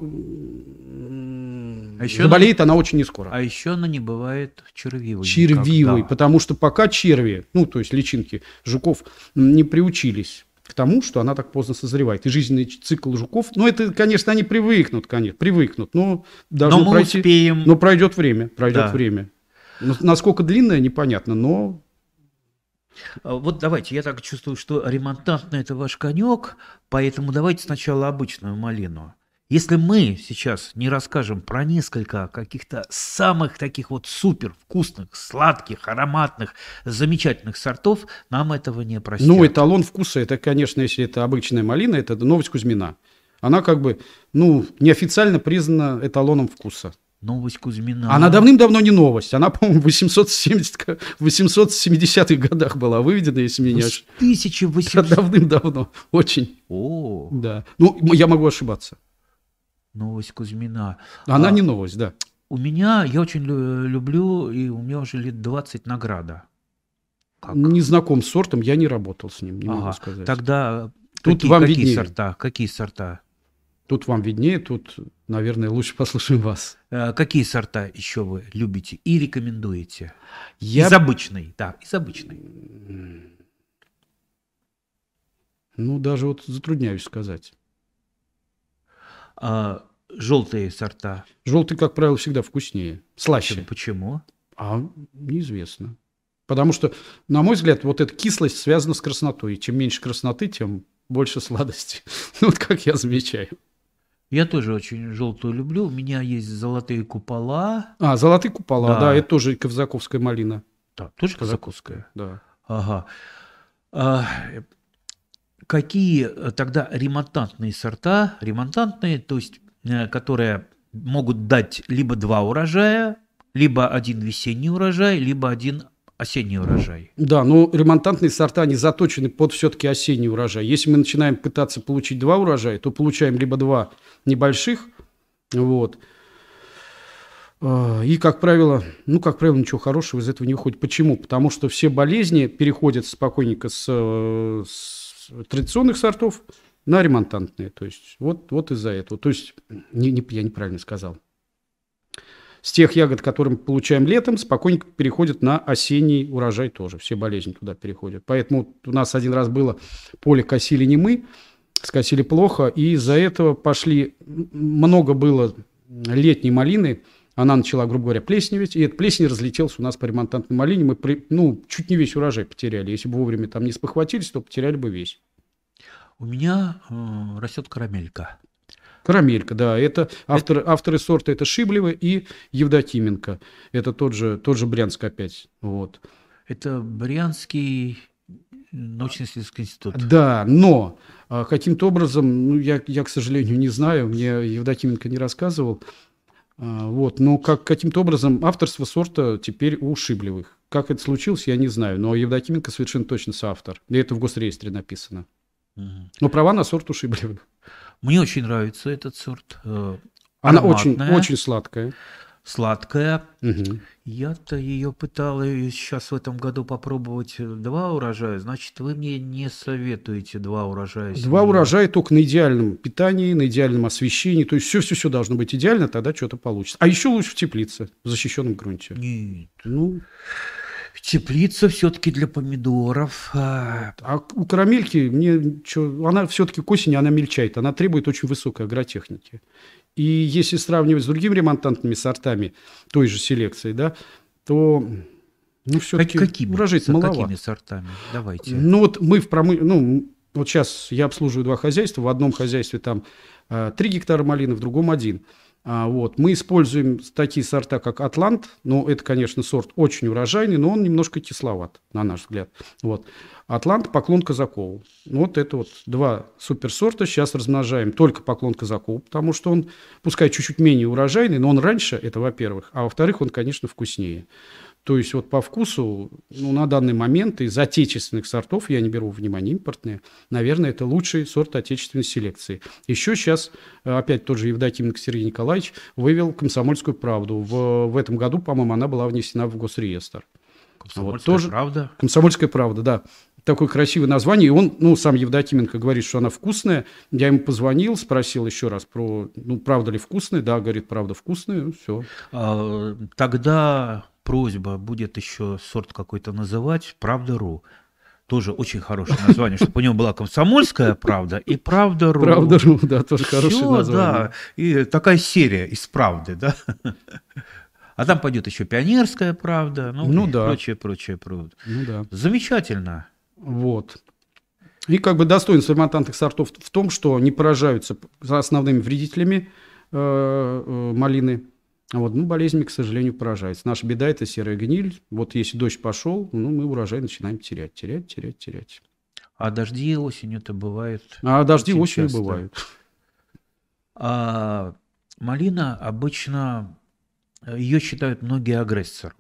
а еще болеет она, она очень не скоро. А еще она не бывает червивой. Червивой, никогда. потому что пока черви, ну, то есть личинки жуков, не приучились к тому, что она так поздно созревает. И жизненный цикл жуков, ну, это, конечно, они привыкнут, конечно, привыкнут, но должно но мы пройти, успеем. Но пройдет время, пройдет да. время. Насколько длинная, непонятно, но... А, вот давайте, я так чувствую, что ремонтантно это ваш конек, поэтому давайте сначала обычную малину. Если мы сейчас не расскажем про несколько каких-то самых таких вот супер вкусных, сладких, ароматных, замечательных сортов, нам этого не простят. Ну, эталон вкуса, это, конечно, если это обычная малина, это новость Кузьмина. Она как бы, ну, неофициально признана эталоном вкуса. Новость Кузьмина. Она давным-давно не новость. Она, по-моему, в 870-х годах была выведена, если меня не ошибаюсь. 1800... Да, давным-давно. Очень. О. Да. Ну, я могу ошибаться. Новость Кузьмина. Она а, не новость, да. У меня, я очень люблю, и у меня уже лет 20 награда. Как? Не знаком с сортом, я не работал с ним, не ага. могу сказать. Тогда Тут какие, вам какие виднее. сорта? Какие сорта? Тут вам виднее, тут, наверное, лучше послушаем вас. Э, какие сорта еще вы любите и рекомендуете? Я... Из обычной, да, из обычной. Ну, даже вот затрудняюсь сказать. А, желтые сорта. Желтые, как правило, всегда вкуснее, слаще. Почему? А неизвестно. Потому что, на мой взгляд, вот эта кислость связана с краснотой. И чем меньше красноты, тем больше сладости. Ну, вот как я замечаю. Я тоже очень желтую люблю. У меня есть золотые купола. А, золотые купола, да, да это тоже казаковская малина. Да, тоже казаковская. Да. Ага. А, какие тогда ремонтантные сорта? Ремонтантные, то есть, э, которые могут дать либо два урожая, либо один весенний урожай, либо один осенний урожай. Да, но ну, ремонтантные сорта, они заточены под все-таки осенний урожай. Если мы начинаем пытаться получить два урожая, то получаем либо два небольших, вот, а, и, как правило, ну, как правило, ничего хорошего из этого не выходит. Почему? Потому что все болезни переходят спокойненько с, э, с традиционных сортов на ремонтантные. То есть вот, вот из-за этого. То есть не, не, я неправильно сказал с тех ягод, которые мы получаем летом, спокойненько переходят на осенний урожай тоже. Все болезни туда переходят. Поэтому у нас один раз было поле косили не мы, скосили плохо, и из-за этого пошли... Много было летней малины, она начала, грубо говоря, плесневеть, и эта плесень разлетелась у нас по ремонтантной малине. Мы при, ну, чуть не весь урожай потеряли. Если бы вовремя там не спохватились, то потеряли бы весь. У меня э, растет карамелька. Карамелька, да. Это э, автор, авторы сорта это Шиблева и Евдокименко. Это тот же, тот же Брянск опять. Вот. Это Брянский научно-исследовательский институт. Да, но а, каким-то образом, ну, я, я, к сожалению, не знаю, мне Евдокименко не рассказывал, а, вот, но как, каким-то образом авторство сорта теперь у Шиблевых. Как это случилось, я не знаю, но Евдокименко совершенно точно соавтор. И это в госреестре написано. Угу. Но права на сорт у Шиблевых. Мне очень нравится этот сорт. Э, Она очень, очень сладкая. Сладкая. Угу. Я-то ее пытал сейчас в этом году попробовать э, два урожая. Значит, вы мне не советуете два урожая. Семья. Два урожая только на идеальном питании, на идеальном освещении. То есть все-все-все должно быть идеально, тогда что-то получится. А еще лучше в теплице, в защищенном грунте. Нет. Ну. Теплица все-таки для помидоров. Э. А у карамельки, мне, что, она все-таки к осени она мельчает. Она требует очень высокой агротехники. И если сравнивать с другими ремонтантными сортами той же селекции, да, то ну, все-таки какими, урожай маловато. Какими сортами? Давайте. Ну, вот мы в промы... Ну, вот сейчас я обслуживаю два хозяйства. В одном хозяйстве там э, три гектара малины, в другом один. А, вот. Мы используем такие сорта, как Атлант. Ну, это, конечно, сорт очень урожайный, но он немножко кисловат, на наш взгляд. Вот. Атлант, поклон Казакову. Вот это вот два суперсорта. Сейчас размножаем только поклон Казакову, потому что он, пускай чуть-чуть менее урожайный, но он раньше, это во-первых. А во-вторых, он, конечно, вкуснее. То есть вот по вкусу, ну, на данный момент из отечественных сортов, я не беру внимание импортные, наверное, это лучший сорт отечественной селекции. Еще сейчас, э, опять тот же Евдоким Сергей Николаевич вывел «Комсомольскую правду». В, в этом году, по-моему, она была внесена в госреестр. «Комсомольская вот, тоже... правда»? «Комсомольская правда», да такое красивое название. И он, ну, сам Евдокименко говорит, что она вкусная. Я ему позвонил, спросил еще раз про, ну, правда ли вкусная. Да, говорит, правда вкусная. Ну, Все. А, тогда просьба будет еще сорт какой-то называть, правда.ру. Тоже очень хорошее название, чтобы у него была комсомольская правда и правда.ру. Правда.ру, да, тоже Все, хорошее название. да, и такая серия из правды, да. А там пойдет еще пионерская правда, ну, ну да. прочее, прочее, прочее. Ну да. Замечательно. Вот. И как бы достоинство матантных сортов в том, что они поражаются основными вредителями э, э, малины, вот, ну, болезнями, к сожалению, поражается. Наша беда – это серая гниль. Вот если дождь пошел, ну, мы урожай начинаем терять, терять, терять, терять. А дожди осенью-то бывают? А дожди осенью часто. бывают. А, малина обычно, ее считают многие агрессор.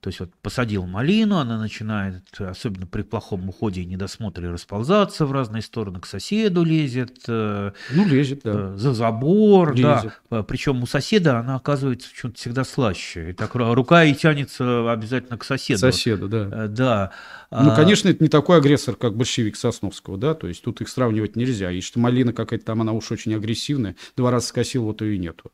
То есть вот посадил малину, она начинает, особенно при плохом уходе и недосмотре, расползаться в разные стороны, к соседу лезет. Э, ну, лезет, да. Э, за забор, лезет. да. Э, Причем у соседа она оказывается почему-то всегда слаще. И так рука и тянется обязательно к соседу. Соседу, да. Да. Ну, а конечно, это не такой агрессор, как большевик Сосновского, да, то есть тут их сравнивать нельзя. И что малина какая-то там, она уж очень агрессивная, два раза скосил, вот ее и нету.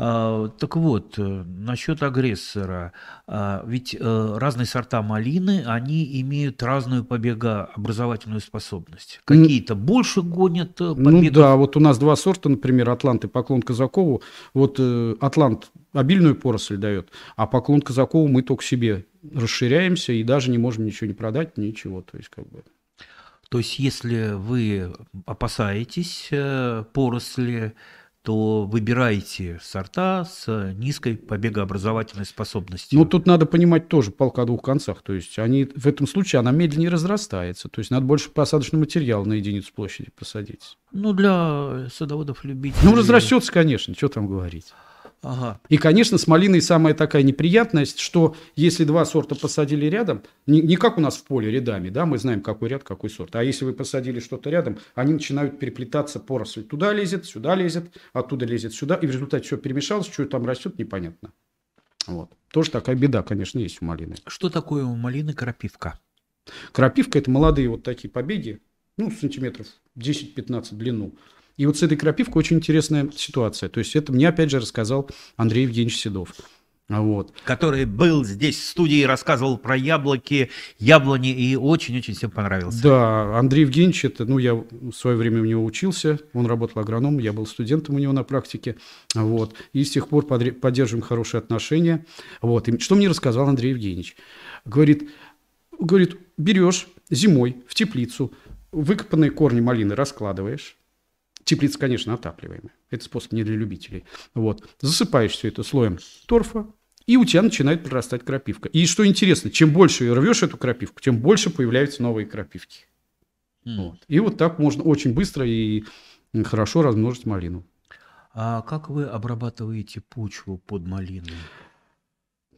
А, так вот, э, насчет агрессора. А, ведь э, разные сорта малины, они имеют разную побегообразовательную способность. Какие-то больше гонят э, ну побегов. Ну да, вот у нас два сорта, например, Атлант и Поклон Казакову. Вот Атлант обильную поросль дает, а Поклон Казакову мы только себе расширяемся и даже не можем ничего не продать, ничего. То есть как бы... То есть, если вы опасаетесь поросли, то выбирайте сорта с э, низкой побегообразовательной способностью. Ну, тут надо понимать тоже полка о двух концах. То есть они, в этом случае она медленнее разрастается. То есть надо больше посадочного материала на единицу площади посадить. Ну, для садоводов-любителей. Ну, разрастется, конечно, что там говорить. Ага. И, конечно, с малиной самая такая неприятность, что если два сорта посадили рядом, не, не как у нас в поле рядами, да, мы знаем, какой ряд, какой сорт, а если вы посадили что-то рядом, они начинают переплетаться поросль. Туда лезет, сюда лезет, оттуда лезет, сюда, и в результате все перемешалось, что там растет, непонятно. Вот. Тоже такая беда, конечно, есть у малины. Что такое у малины крапивка? Крапивка – это молодые вот такие побеги, ну, сантиметров 10-15 в длину. И вот с этой крапивкой очень интересная ситуация. То есть это мне, опять же, рассказал Андрей Евгеньевич Седов. Вот. Который был здесь в студии, рассказывал про яблоки, яблони, и очень-очень всем понравился. Да, Андрей Евгеньевич, это, ну, я в свое время у него учился, он работал агрономом, я был студентом у него на практике, вот, и с тех пор поддерживаем хорошие отношения, вот. И что мне рассказал Андрей Евгеньевич? Говорит, говорит берешь зимой в теплицу, выкопанные корни малины раскладываешь, Теплица, конечно, отапливаемая. Это способ не для любителей. Вот. Засыпаешь все это слоем торфа, и у тебя начинает прорастать крапивка. И что интересно, чем больше рвешь эту крапивку, тем больше появляются новые крапивки. Mm. Вот. И вот так можно очень быстро и хорошо размножить малину. А как вы обрабатываете почву под малину?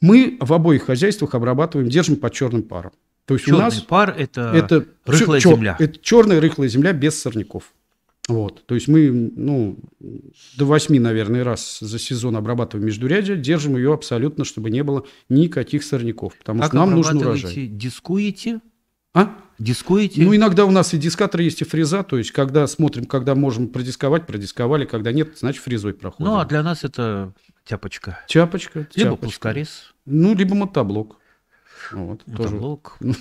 Мы в обоих хозяйствах обрабатываем, держим под черным паром. То есть Черный у нас пар это, это рыхлая чер, земля. Это черная рыхлая земля без сорняков. Вот. То есть мы ну, до восьми наверное, раз за сезон обрабатываем междурядье, держим ее абсолютно, чтобы не было никаких сорняков, потому как что нам нужно урожай. Дискуете? А? Дискуете? Ну, иногда у нас и дискатор есть, и фреза. То есть, когда смотрим, когда можем продисковать, продисковали, когда нет, значит, фрезой проходим. Ну, а для нас это тяпочка. Тяпочка. Либо чапочка. пускарис. Ну, либо мотоблок. Вот, мотоблок. Тоже.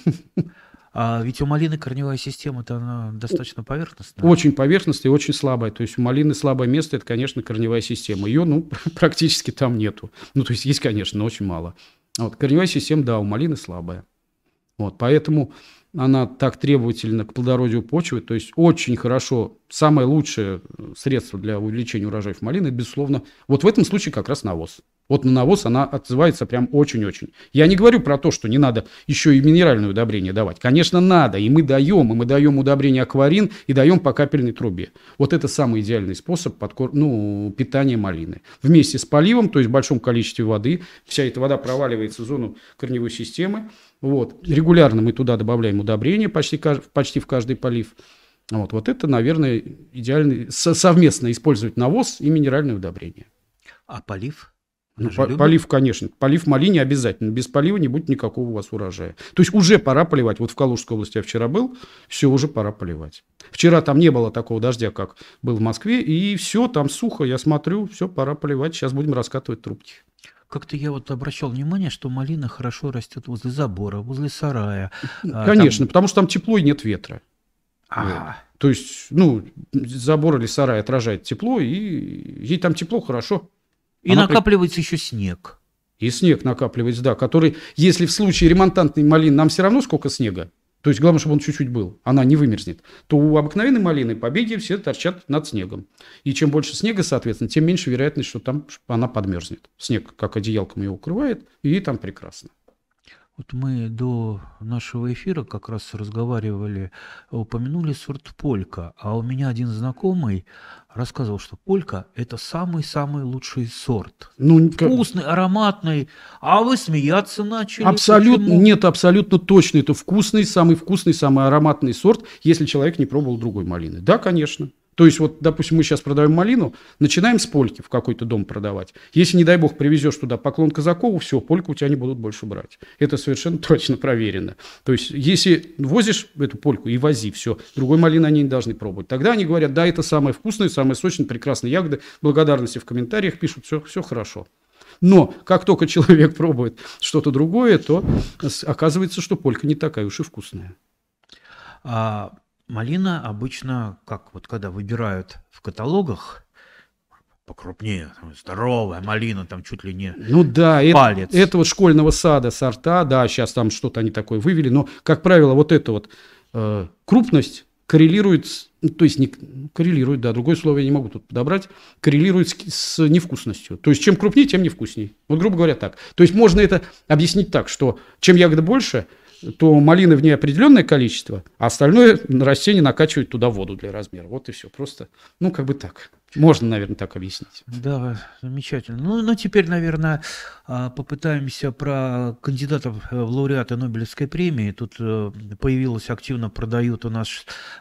А ведь у малины корневая система-то достаточно поверхностная. Очень поверхностная и очень слабая. То есть у малины слабое место – это, конечно, корневая система. Ее, ну, практически там нету. Ну, то есть есть, конечно, но очень мало. А Вот, корневая система, да, у малины слабая. Вот, поэтому она так требовательна к плодородию почвы, то есть очень хорошо, самое лучшее средство для увеличения урожаев малины, безусловно, вот в этом случае как раз навоз. Вот на навоз она отзывается прям очень-очень. Я не говорю про то, что не надо еще и минеральное удобрение давать. Конечно, надо, и мы даем, и мы даем удобрение акварин, и даем по капельной трубе. Вот это самый идеальный способ подкор... ну, питания малины. Вместе с поливом, то есть в большом количестве воды, вся эта вода проваливается в зону корневой системы. Вот. Регулярно мы туда добавляем удобрение почти, почти в каждый полив. Вот, вот это, наверное, идеально совместно использовать навоз и минеральное удобрение. А полив? По полив, конечно. Полив малине обязательно. Без полива не будет никакого у вас урожая. То есть уже пора поливать. Вот в Калужской области я вчера был, все, уже пора поливать. Вчера там не было такого дождя, как был в Москве, и все, там сухо, я смотрю, все, пора поливать, сейчас будем раскатывать трубки. Как-то я вот обращал внимание, что малина хорошо растет возле забора, возле сарая. А, конечно, там... потому что там тепло и нет ветра. Ага. То есть, ну, забор или сарай отражает тепло, и ей там тепло хорошо. И Она накапливается при... еще снег. И снег накапливается, да, который, если в случае ремонтантной малины нам все равно сколько снега, то есть главное, чтобы он чуть-чуть был, она не вымерзнет, то у обыкновенной малины побеги все торчат над снегом. И чем больше снега, соответственно, тем меньше вероятность, что там она подмерзнет. Снег как одеялком ее укрывает, и там прекрасно. Вот мы до нашего эфира как раз разговаривали, упомянули сорт полька, а у меня один знакомый рассказывал, что полька – это самый-самый лучший сорт. Ну, Вкусный, ароматный, а вы смеяться начали. Абсолютно, почему? нет, абсолютно точно. Это вкусный, самый вкусный, самый ароматный сорт, если человек не пробовал другой малины. Да, конечно. То есть, вот, допустим, мы сейчас продаем малину, начинаем с польки в какой-то дом продавать. Если, не дай бог, привезешь туда поклон Казакову, все, польку у тебя не будут больше брать. Это совершенно точно проверено. То есть, если возишь эту польку и вози, все, другой малины они не должны пробовать. Тогда они говорят, да, это самое вкусное, самое сочное, прекрасные ягоды. Благодарности в комментариях пишут, все, все хорошо. Но как только человек пробует что-то другое, то оказывается, что полька не такая уж и вкусная. А Малина обычно, как вот когда выбирают в каталогах, покрупнее, здоровая малина, там чуть ли не Ну да, э, палец. Это, это вот школьного сада сорта, да, сейчас там что-то они такое вывели, но, как правило, вот эта вот э, крупность коррелирует, ну, то есть не коррелирует, да, другое слово я не могу тут подобрать, коррелирует с, с невкусностью. То есть чем крупнее, тем невкусней. Вот грубо говоря так. То есть можно это объяснить так, что чем ягода больше – то малины в ней определенное количество, а остальное растение накачивает туда воду для размера. Вот и все. Просто, ну, как бы так. Можно, наверное, так объяснить. Да, замечательно. Ну, ну теперь, наверное, а, попытаемся про кандидатов э, в лауреаты Нобелевской премии. Тут э, появилось активно продают у нас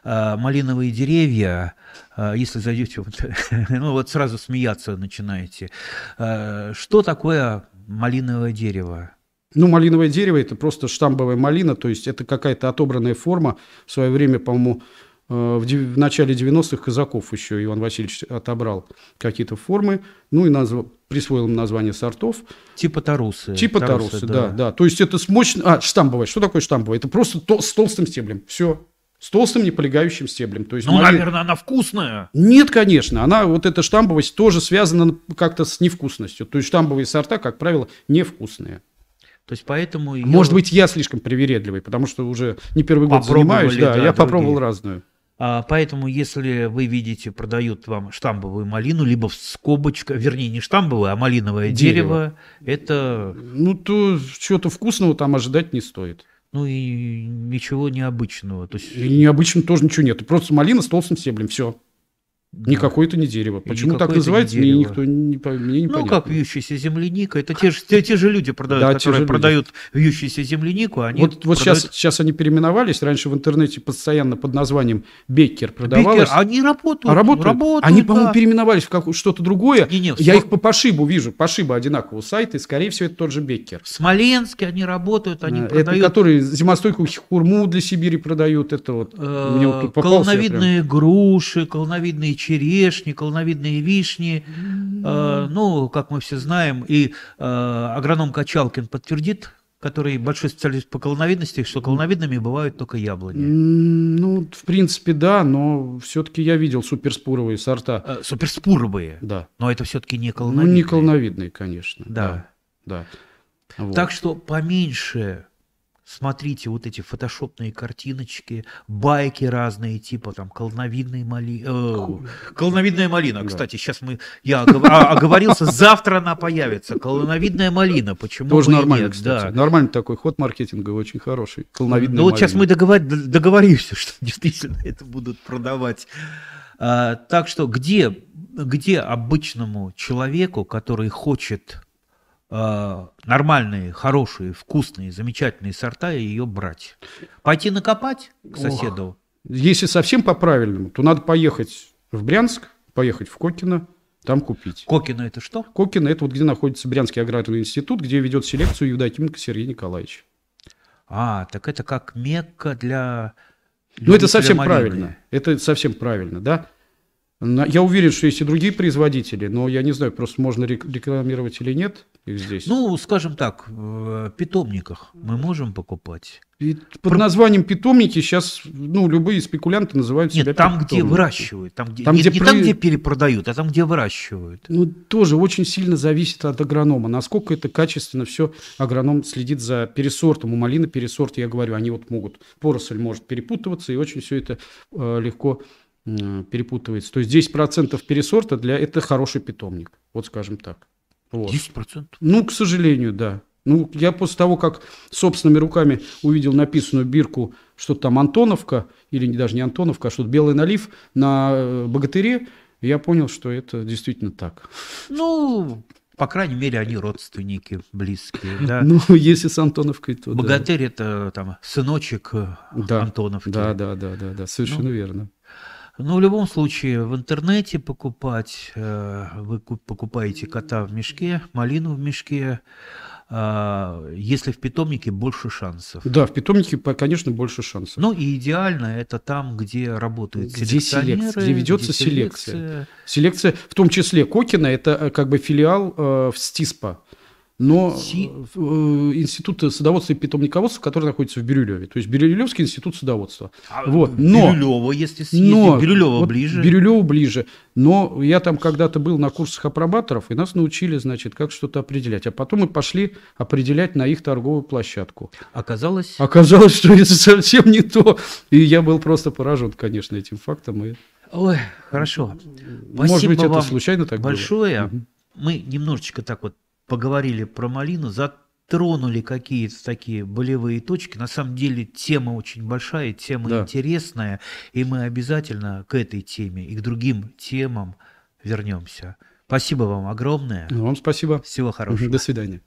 а, малиновые деревья. А, если зайдете, ну вот сразу смеяться начинаете. Что такое малиновое дерево? Ну, малиновое дерево – это просто штамбовая малина, то есть это какая-то отобранная форма. В свое время, по-моему, э, в начале 90-х казаков еще Иван Васильевич отобрал какие-то формы, ну и назвал, присвоил им название сортов. Типа тарусы. Типа тарусы, тарусы да. да, да. То есть это смощно... А, штамбовая. Что такое штамбовая? Это просто то... с толстым стеблем. Все. С толстым неполегающим стеблем. То есть, ну, малин... наверное, она вкусная. Нет, конечно. Она, вот эта штамбовость тоже связана как-то с невкусностью. То есть штамбовые сорта, как правило, невкусные. То есть поэтому... Ее... Может быть, я слишком привередливый, потому что уже не первый год занимаюсь, да, да, я другие. попробовал разную. А, поэтому, если вы видите, продают вам штамбовую малину, либо скобочка, вернее, не штамбовое, а малиновое дерево, дерево это... Ну, то чего-то вкусного там ожидать не стоит. Ну и ничего необычного. То есть... И необычного тоже ничего нет. Просто малина с толстым стеблем, все. Не какое-то не дерево. Почему не так называется, мне никто не, мне не Ну, понятно. как вьющаяся земляника. Это те же, те, те же люди продают, да, которые продают люди. вьющуюся землянику. А они вот вот продают... сейчас, сейчас они переименовались. Раньше в интернете постоянно под названием Беккер продавалось. Беккер, они работают. А работают. работают они, да. по-моему, переименовались в как, что-то другое. Не, не, Я см... их по пошибу вижу. Пошиба одинакового сайты. скорее всего, это тот же Беккер. В Смоленске они работают, они да, э, продают. Это которые зимостойкую хурму для Сибири продают. Это вот, э, мне вот тут попался, колоновидные прям... груши, колоновидные черешни, колновидные вишни. Э, ну, как мы все знаем, и э, агроном Качалкин подтвердит, который большой специалист по колоновидности, что колоновидными бывают только яблони. Ну, в принципе, да, но все-таки я видел суперспуровые сорта. Э, суперспуровые? Да. Но это все-таки ну, не колоновидные. Ну, не колоновидные, конечно. Да. Да. да. Вот. Так что поменьше смотрите вот эти фотошопные картиночки, байки разные, типа там колновидная э, малина. Э, колновидная малина, кстати, сейчас мы... Я а, оговорился, завтра она появится. Колновидная малина, почему Тоже нормально, нет? Кстати. Да. Нормальный такой ход маркетинговый, очень хороший. Колновидная Ну вот сейчас мы договор... договоримся, что действительно это будут продавать. А, так что где, где обычному человеку, который хочет Э, нормальные, хорошие, вкусные, замечательные сорта и ее брать. Пойти накопать к соседу? Ох. Если совсем по-правильному, то надо поехать в Брянск, поехать в Кокино, там купить. Кокино это что? Кокино это вот где находится Брянский аграрный институт, где ведет селекцию Евдокименко Сергей Николаевич. А, так это как Мекка для... Ну, это совсем малины. правильно. Это совсем правильно, да? Я уверен, что есть и другие производители, но я не знаю, просто можно рекламировать или нет их здесь. Ну, скажем так, в э, питомниках мы можем покупать. И под названием питомники сейчас ну, любые спекулянты называют себя Нет, там, питомники. где выращивают. Там, где, там, не, где не про... там, где перепродают, а там, где выращивают. Ну, тоже очень сильно зависит от агронома. Насколько это качественно все агроном следит за пересортом. У малины пересорт, я говорю, они вот могут, поросль может перепутываться, и очень все это э, легко перепутывается. То есть 10% пересорта для это хороший питомник. Вот скажем так. Вот. 10%? Ну, к сожалению, да. Ну, я после того, как собственными руками увидел написанную бирку, что там Антоновка, или даже не Антоновка, а что-то белый налив на э, богатыре, я понял, что это действительно так. Ну, по крайней мере, они родственники близкие. Да? Ну, если с Антоновкой, то Богатырь да. это там сыночек э, да. Антоновки. Да, да, да, да, да, совершенно ну, верно. Ну, в любом случае, в интернете покупать, э, вы покупаете кота в мешке, малину в мешке, а, если в питомнике больше шансов. Да, в питомнике, конечно, больше шансов. Ну и идеально это там, где работают где селекция, где ведется где селекция. селекция. Селекция, в том числе Кокина, это э, как бы филиал э, в СТИСПа но Си... Э, э, институт садоводства и питомниководства, который находится в Бирюлеве. То есть Бирюлевский институт садоводства. А вот. но, Бирюлево, если съездить, но, Бирюлево вот ближе. Бирюлево ближе. Но я там когда-то был на курсах апробаторов, и нас научили, значит, как что-то определять. А потом мы пошли определять на их торговую площадку. Оказалось? Оказалось, что это совсем не то. И я был просто поражен, конечно, этим фактом. И... Ой, хорошо. Может Спасибо быть, это случайно так большое. было. Большое. Мы немножечко так вот поговорили про малину, затронули какие-то такие болевые точки. На самом деле тема очень большая, тема да. интересная, и мы обязательно к этой теме и к другим темам вернемся. Спасибо вам огромное. Ну, вам спасибо. Всего хорошего. До свидания.